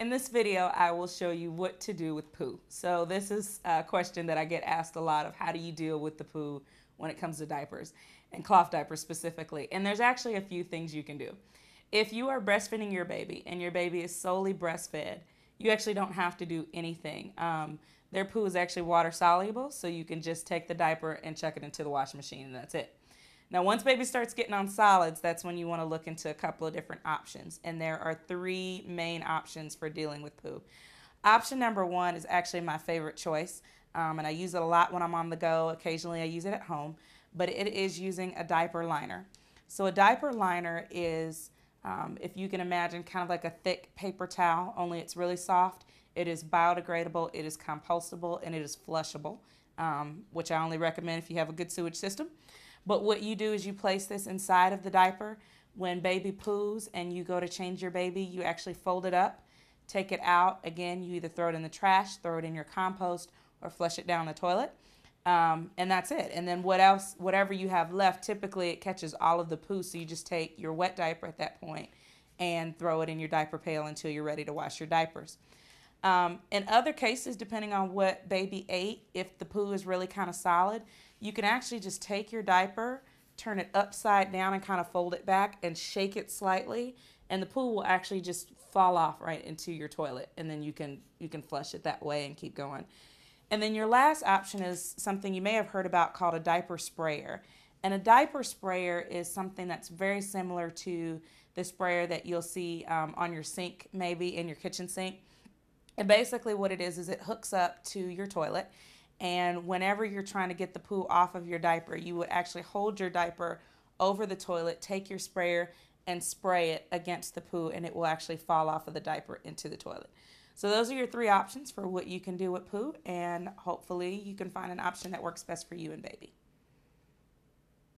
In this video, I will show you what to do with poo. So this is a question that I get asked a lot of how do you deal with the poo when it comes to diapers and cloth diapers specifically. And there's actually a few things you can do. If you are breastfeeding your baby and your baby is solely breastfed, you actually don't have to do anything. Um, their poo is actually water soluble, so you can just take the diaper and chuck it into the washing machine and that's it. Now, once baby starts getting on solids, that's when you want to look into a couple of different options. And there are three main options for dealing with poo. Option number one is actually my favorite choice, um, and I use it a lot when I'm on the go. Occasionally, I use it at home, but it is using a diaper liner. So, a diaper liner is, um, if you can imagine, kind of like a thick paper towel, only it's really soft. It is biodegradable, it is compostable, and it is flushable, um, which I only recommend if you have a good sewage system. But what you do is you place this inside of the diaper. When baby poos and you go to change your baby, you actually fold it up, take it out. Again, you either throw it in the trash, throw it in your compost, or flush it down the toilet. Um, and that's it. And then what else, whatever you have left, typically it catches all of the poo. So you just take your wet diaper at that point and throw it in your diaper pail until you're ready to wash your diapers. Um, in other cases, depending on what baby ate, if the poo is really kind of solid, you can actually just take your diaper, turn it upside down and kind of fold it back and shake it slightly and the poo will actually just fall off right into your toilet and then you can you can flush it that way and keep going. And then your last option is something you may have heard about called a diaper sprayer. And a diaper sprayer is something that's very similar to the sprayer that you'll see um, on your sink, maybe in your kitchen sink and basically, what it is is it hooks up to your toilet. And whenever you're trying to get the poo off of your diaper, you would actually hold your diaper over the toilet, take your sprayer, and spray it against the poo, and it will actually fall off of the diaper into the toilet. So, those are your three options for what you can do with poo, and hopefully, you can find an option that works best for you and baby.